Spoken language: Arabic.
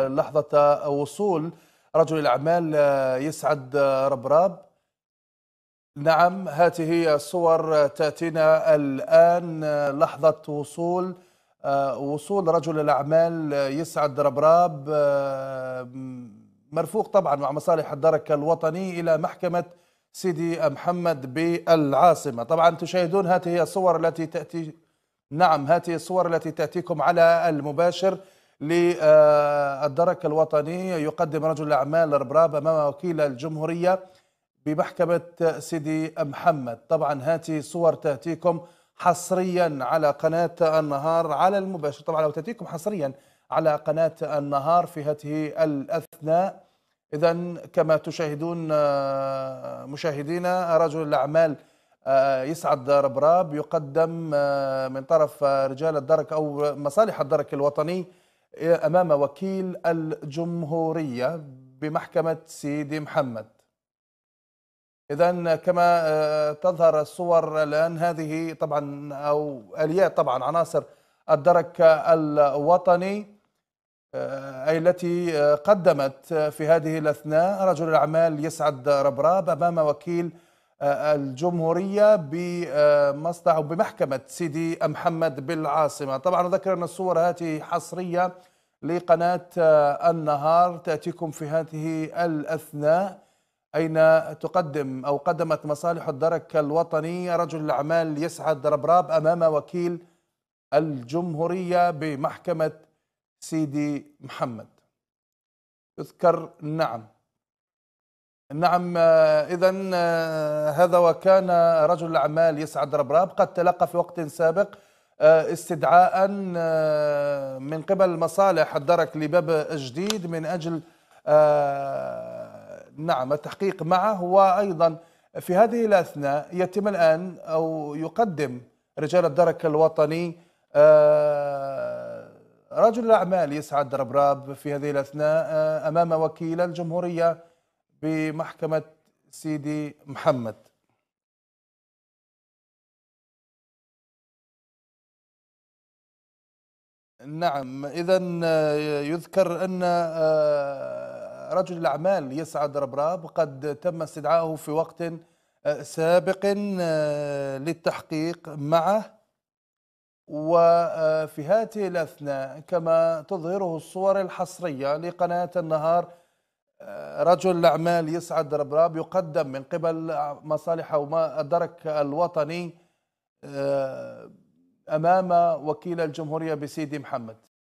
لحظة وصول رجل الأعمال آه، يسعد آه، ربراب نعم هذه الصور تأتينا الآن آه، لحظة وصول وصول رجل الأعمال يسعد ربراب مرفوق طبعا مع مصالح الدرك الوطني إلى محكمة سيدي محمد بالعاصمة طبعا تشاهدون هذه الصور التي تأتي نعم هذه الصور التي تأتيكم على المباشر للدرك الوطني يقدم رجل الأعمال ربراب أمام وكيل الجمهورية بمحكمة سيدي محمد طبعا هاتي صور تأتيكم حصريا على قناة النهار على المباشر طبعا لو تأتيكم حصريا على قناة النهار في هذه الأثناء إذا كما تشاهدون آه، مشاهدينا رجل الأعمال آه، يسعد ربراب يقدم آه، من طرف رجال الدرك أو مصالح الدرك الوطني أمام وكيل الجمهورية بمحكمة سيدي محمد إذا كما آه، تظهر الصور الآن هذه طبعا أو آليات طبعا عناصر الدرك الوطني آه، أي التي آه، قدمت في هذه الأثناء رجل الأعمال يسعد ربراب أمام وكيل الجمهورية بمصنع بمحكمة سيدي محمد بالعاصمة طبعا أذكر أن الصور هذه حصرية لقناة النهار تأتيكم في هذه الأثناء أين تقدم أو قدمت مصالح الدرك الوطني رجل الأعمال يسعد ربراب أمام وكيل الجمهورية بمحكمة سيدي محمد اذكر نعم نعم آه، اذا آه، هذا وكان رجل الاعمال يسعد ربراب قد تلقى في وقت سابق آه، استدعاء من قبل مصالح الدرك لباب جديد من اجل نعم التحقيق معه وايضا في هذه الاثناء يتم الان او يقدم رجال الدرك الوطني رجل الاعمال يسعد ربراب في هذه الاثناء امام وكيل الجمهوريه بمحكمة سيدي محمد نعم إذا يذكر أن آه، رجل الأعمال يسعد ربراب قد تم استدعائه في وقت آه، سابق آه، للتحقيق معه وفي هذه الأثناء كما تظهره الصور الحصرية لقناة النهار رجل أعمال يسعد ربراب يقدم من قبل مصالحه وما الدرك الوطني آه، أمام وكيل الجمهورية بسيدي محمد